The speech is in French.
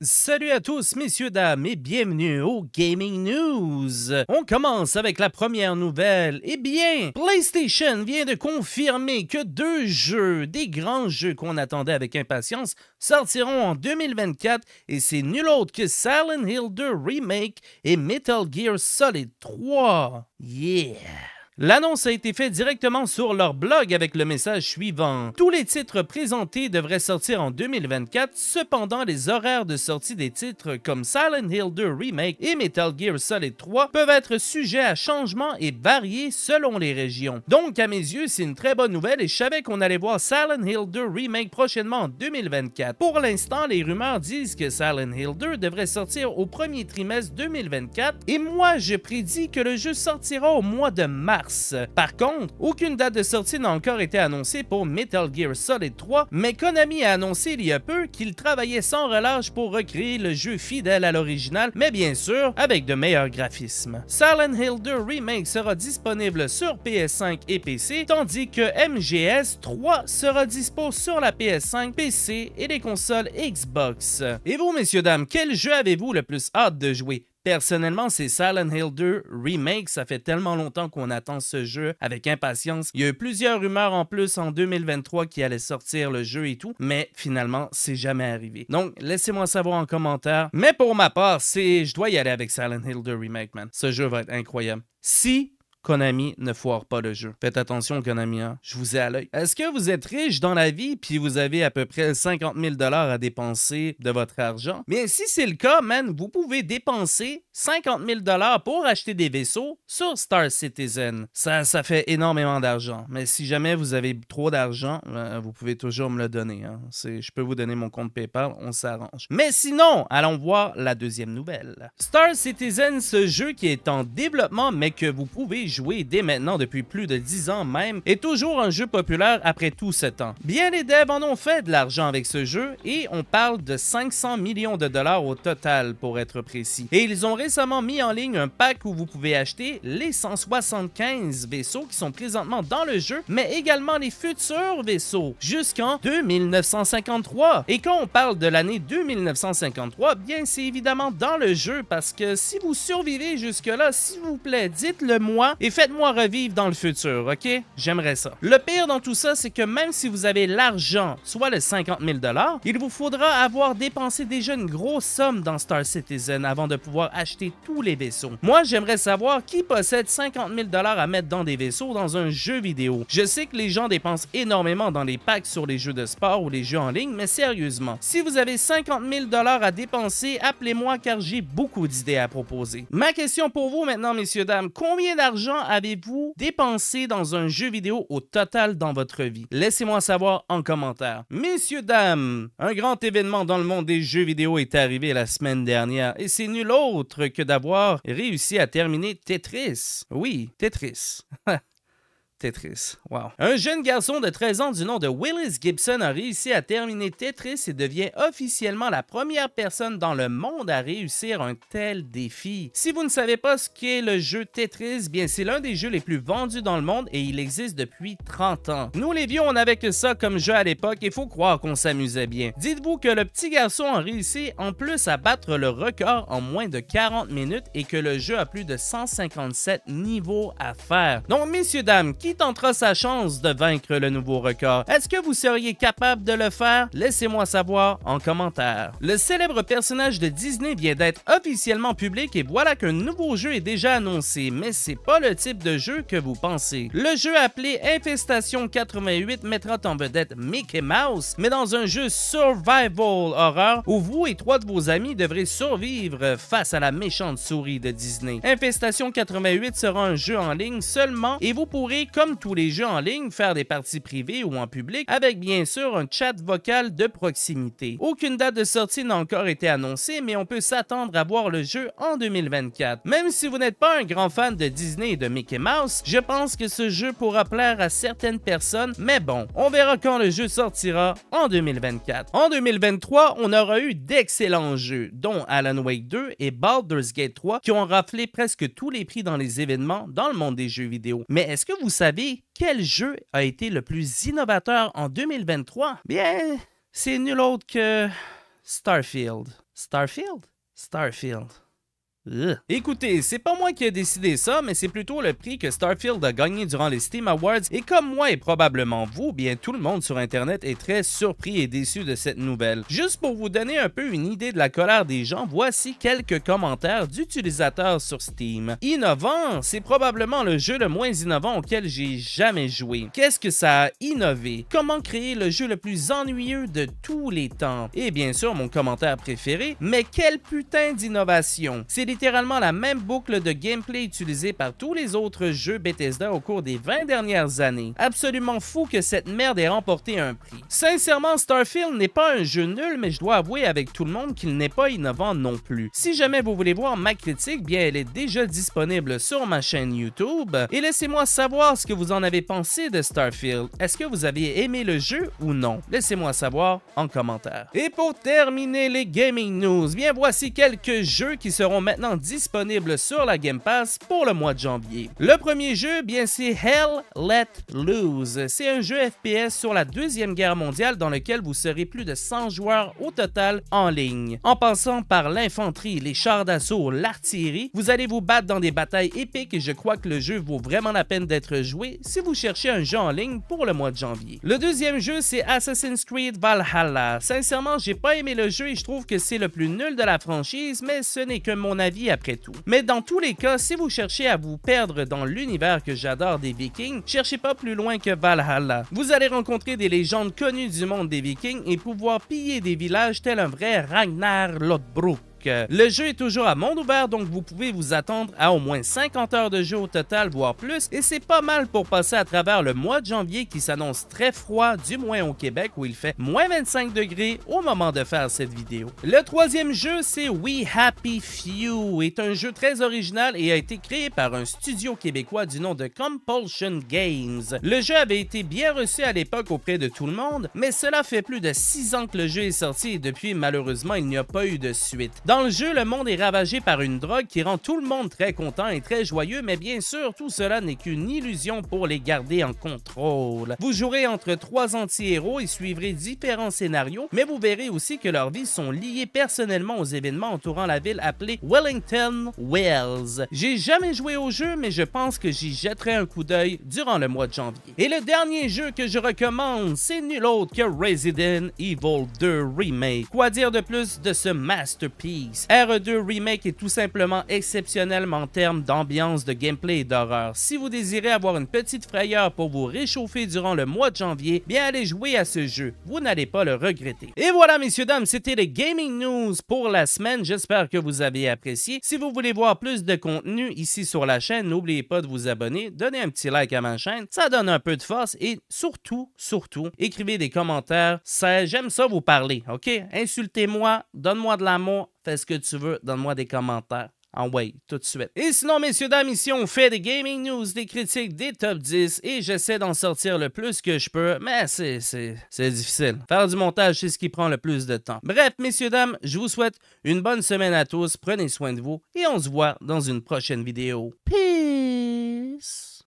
Salut à tous, messieurs, dames, et bienvenue au Gaming News. On commence avec la première nouvelle. Eh bien, PlayStation vient de confirmer que deux jeux, des grands jeux qu'on attendait avec impatience, sortiront en 2024 et c'est nul autre que Silent Hill 2 Remake et Metal Gear Solid 3. Yeah! L'annonce a été faite directement sur leur blog avec le message suivant. Tous les titres présentés devraient sortir en 2024, cependant les horaires de sortie des titres comme Silent Hill 2 Remake et Metal Gear Solid 3 peuvent être sujets à changement et variés selon les régions. Donc à mes yeux, c'est une très bonne nouvelle et je savais qu'on allait voir Silent Hill 2 Remake prochainement en 2024. Pour l'instant, les rumeurs disent que Silent Hill 2 devrait sortir au premier trimestre 2024 et moi je prédis que le jeu sortira au mois de mars. Par contre, aucune date de sortie n'a encore été annoncée pour Metal Gear Solid 3, mais Konami a annoncé il y a peu qu'il travaillait sans relâche pour recréer le jeu fidèle à l'original, mais bien sûr avec de meilleurs graphismes. Silent Hill 2 Remake sera disponible sur PS5 et PC, tandis que MGS 3 sera dispo sur la PS5, PC et les consoles Xbox. Et vous, messieurs, dames, quel jeu avez-vous le plus hâte de jouer? Personnellement, c'est Silent Hill 2 Remake. Ça fait tellement longtemps qu'on attend ce jeu avec impatience. Il y a eu plusieurs rumeurs en plus en 2023 qui allaient sortir le jeu et tout, mais finalement, c'est jamais arrivé. Donc, laissez-moi savoir en commentaire. Mais pour ma part, je dois y aller avec Silent Hill 2 Remake, man. Ce jeu va être incroyable. Si Konami ne foire pas le jeu. Faites attention, Konami, hein. je vous ai à l'œil. Est-ce que vous êtes riche dans la vie puis vous avez à peu près 50 000 dollars à dépenser de votre argent? Mais si c'est le cas, man, vous pouvez dépenser 50 000 dollars pour acheter des vaisseaux sur Star Citizen. Ça, ça fait énormément d'argent. Mais si jamais vous avez trop d'argent, euh, vous pouvez toujours me le donner. Hein. Je peux vous donner mon compte PayPal, on s'arrange. Mais sinon, allons voir la deuxième nouvelle. Star Citizen, ce jeu qui est en développement mais que vous pouvez joué dès maintenant depuis plus de 10 ans même, est toujours un jeu populaire après tout ce temps. Bien les devs en ont fait de l'argent avec ce jeu et on parle de 500 millions de dollars au total pour être précis. Et ils ont récemment mis en ligne un pack où vous pouvez acheter les 175 vaisseaux qui sont présentement dans le jeu, mais également les futurs vaisseaux jusqu'en 2953. Et quand on parle de l'année 2953, bien c'est évidemment dans le jeu parce que si vous survivez jusque-là, s'il vous plaît, dites-le moi, et faites-moi revivre dans le futur, ok? J'aimerais ça. Le pire dans tout ça, c'est que même si vous avez l'argent, soit le 50 000 il vous faudra avoir dépensé déjà une grosse somme dans Star Citizen avant de pouvoir acheter tous les vaisseaux. Moi, j'aimerais savoir qui possède 50 000 à mettre dans des vaisseaux dans un jeu vidéo. Je sais que les gens dépensent énormément dans les packs sur les jeux de sport ou les jeux en ligne, mais sérieusement, si vous avez 50 000 à dépenser, appelez-moi car j'ai beaucoup d'idées à proposer. Ma question pour vous maintenant, messieurs, dames, combien d'argent avez-vous dépensé dans un jeu vidéo au total dans votre vie? Laissez-moi savoir en commentaire. Messieurs, dames, un grand événement dans le monde des jeux vidéo est arrivé la semaine dernière et c'est nul autre que d'avoir réussi à terminer Tetris. Oui, Tetris. Tetris. Wow. Un jeune garçon de 13 ans du nom de Willis Gibson a réussi à terminer Tetris et devient officiellement la première personne dans le monde à réussir un tel défi. Si vous ne savez pas ce qu'est le jeu Tetris, bien c'est l'un des jeux les plus vendus dans le monde et il existe depuis 30 ans. Nous les vieux, on n'avait que ça comme jeu à l'époque et faut croire qu'on s'amusait bien. Dites-vous que le petit garçon a réussi en plus à battre le record en moins de 40 minutes et que le jeu a plus de 157 niveaux à faire. Donc messieurs dames, qui tentera sa chance de vaincre le nouveau record. Est-ce que vous seriez capable de le faire? Laissez-moi savoir en commentaire. Le célèbre personnage de Disney vient d'être officiellement public et voilà qu'un nouveau jeu est déjà annoncé, mais c'est pas le type de jeu que vous pensez. Le jeu appelé Infestation 88 mettra en vedette Mickey Mouse, mais dans un jeu survival horror où vous et trois de vos amis devrez survivre face à la méchante souris de Disney. Infestation 88 sera un jeu en ligne seulement et vous pourrez comme tous les jeux en ligne, faire des parties privées ou en public, avec bien sûr un chat vocal de proximité. Aucune date de sortie n'a encore été annoncée, mais on peut s'attendre à voir le jeu en 2024. Même si vous n'êtes pas un grand fan de Disney et de Mickey Mouse, je pense que ce jeu pourra plaire à certaines personnes, mais bon, on verra quand le jeu sortira en 2024. En 2023, on aura eu d'excellents jeux, dont Alan Wake 2 et Baldur's Gate 3, qui ont raflé presque tous les prix dans les événements dans le monde des jeux vidéo. Mais est-ce que vous savez quel jeu a été le plus innovateur en 2023? Bien, c'est nul autre que Starfield. Starfield? Starfield. Écoutez, c'est pas moi qui ai décidé ça, mais c'est plutôt le prix que Starfield a gagné durant les Steam Awards. Et comme moi et probablement vous, bien tout le monde sur Internet est très surpris et déçu de cette nouvelle. Juste pour vous donner un peu une idée de la colère des gens, voici quelques commentaires d'utilisateurs sur Steam. Innovant, c'est probablement le jeu le moins innovant auquel j'ai jamais joué. Qu'est-ce que ça a innové? Comment créer le jeu le plus ennuyeux de tous les temps? Et bien sûr, mon commentaire préféré, mais quelle putain d'innovation! C'est littéralement la même boucle de gameplay utilisée par tous les autres jeux Bethesda au cours des 20 dernières années. Absolument fou que cette merde ait remporté un prix. Sincèrement, Starfield n'est pas un jeu nul, mais je dois avouer avec tout le monde qu'il n'est pas innovant non plus. Si jamais vous voulez voir ma critique, bien elle est déjà disponible sur ma chaîne YouTube. Et laissez-moi savoir ce que vous en avez pensé de Starfield. Est-ce que vous aviez aimé le jeu ou non? Laissez-moi savoir en commentaire. Et pour terminer les gaming news, bien voici quelques jeux qui seront maintenant disponible sur la Game Pass pour le mois de janvier. Le premier jeu, bien c'est Hell Let Loose. C'est un jeu FPS sur la Deuxième Guerre mondiale dans lequel vous serez plus de 100 joueurs au total en ligne. En passant par l'infanterie, les chars d'assaut, l'artillerie, vous allez vous battre dans des batailles épiques et je crois que le jeu vaut vraiment la peine d'être joué si vous cherchez un jeu en ligne pour le mois de janvier. Le deuxième jeu, c'est Assassin's Creed Valhalla. Sincèrement, j'ai pas aimé le jeu et je trouve que c'est le plus nul de la franchise, mais ce n'est que mon avis vie après tout. Mais dans tous les cas, si vous cherchez à vous perdre dans l'univers que j'adore des Vikings, cherchez pas plus loin que Valhalla. Vous allez rencontrer des légendes connues du monde des Vikings et pouvoir piller des villages tel un vrai Ragnar Lodbrok. Le jeu est toujours à monde ouvert, donc vous pouvez vous attendre à au moins 50 heures de jeu au total, voire plus, et c'est pas mal pour passer à travers le mois de janvier qui s'annonce très froid, du moins au Québec où il fait moins 25 degrés au moment de faire cette vidéo. Le troisième jeu, c'est We Happy Few, est un jeu très original et a été créé par un studio québécois du nom de Compulsion Games. Le jeu avait été bien reçu à l'époque auprès de tout le monde, mais cela fait plus de 6 ans que le jeu est sorti et depuis, malheureusement, il n'y a pas eu de suite. Dans le jeu, le monde est ravagé par une drogue qui rend tout le monde très content et très joyeux, mais bien sûr, tout cela n'est qu'une illusion pour les garder en contrôle. Vous jouerez entre trois anti-héros et suivrez différents scénarios, mais vous verrez aussi que leurs vies sont liées personnellement aux événements entourant la ville appelée Wellington Wells. J'ai jamais joué au jeu, mais je pense que j'y jetterai un coup d'œil durant le mois de janvier. Et le dernier jeu que je recommande, c'est nul autre que Resident Evil 2 Remake. Quoi dire de plus de ce masterpiece? RE2 Remake est tout simplement exceptionnel en termes d'ambiance, de gameplay et d'horreur. Si vous désirez avoir une petite frayeur pour vous réchauffer durant le mois de janvier, bien allez jouer à ce jeu. Vous n'allez pas le regretter. Et voilà, messieurs, dames, c'était les Gaming News pour la semaine. J'espère que vous avez apprécié. Si vous voulez voir plus de contenu ici sur la chaîne, n'oubliez pas de vous abonner, donner un petit like à ma chaîne. Ça donne un peu de force et surtout, surtout, écrivez des commentaires. J'aime ça vous parler, OK? Insultez-moi, donne-moi de l'amour, est ce que tu veux, donne-moi des commentaires. En way, tout de suite. Et sinon, messieurs, dames, ici, on fait des gaming news, des critiques, des top 10 et j'essaie d'en sortir le plus que je peux, mais c'est difficile. Faire du montage, c'est ce qui prend le plus de temps. Bref, messieurs, dames, je vous souhaite une bonne semaine à tous, prenez soin de vous et on se voit dans une prochaine vidéo. Peace!